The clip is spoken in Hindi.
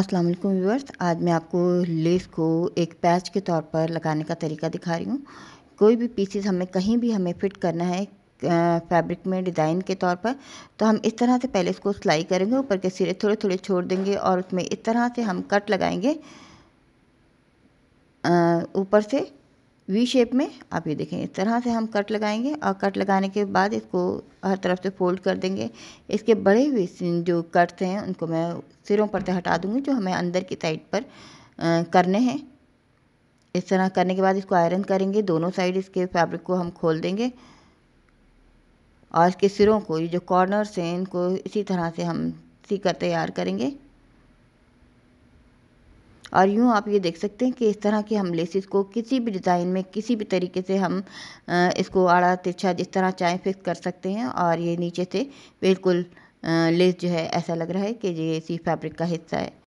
अस्सलाम वालेकुम व्यूअर्स आज मैं आपको लेस को एक पैच के तौर पर लगाने का तरीका दिखा रही हूँ कोई भी पीसीस हमें कहीं भी हमें फिट करना है फैब्रिक में डिज़ाइन के तौर पर तो हम इस तरह से पहले इसको सिलाई करेंगे ऊपर के सिरे थोड़े थोड़े छोड़ देंगे और उसमें इस तरह से हम कट लगाएंगे ऊपर से वी शेप में आप ये देखें इस तरह से हम कट लगाएंगे और कट लगाने के बाद इसको हर तरफ से फोल्ड कर देंगे इसके बड़े हुए जो कट्स हैं उनको मैं सिरों पर से हटा दूंगी जो हमें अंदर की साइड पर आ, करने हैं इस तरह करने के बाद इसको आयरन करेंगे दोनों साइड इसके फैब्रिक को हम खोल देंगे और इसके सिरों को ये जो कॉर्नर्स हैं इनको इसी तरह से हम सी कर तैयार करेंगे और यूँ आप ये देख सकते हैं कि इस तरह के हम लेसिस को किसी भी डिज़ाइन में किसी भी तरीके से हम इसको आड़ा तिरछा जिस तरह चाहें फिक्स कर सकते हैं और ये नीचे से बिल्कुल लेस जो है ऐसा लग रहा है कि ये इसी फैब्रिक का हिस्सा है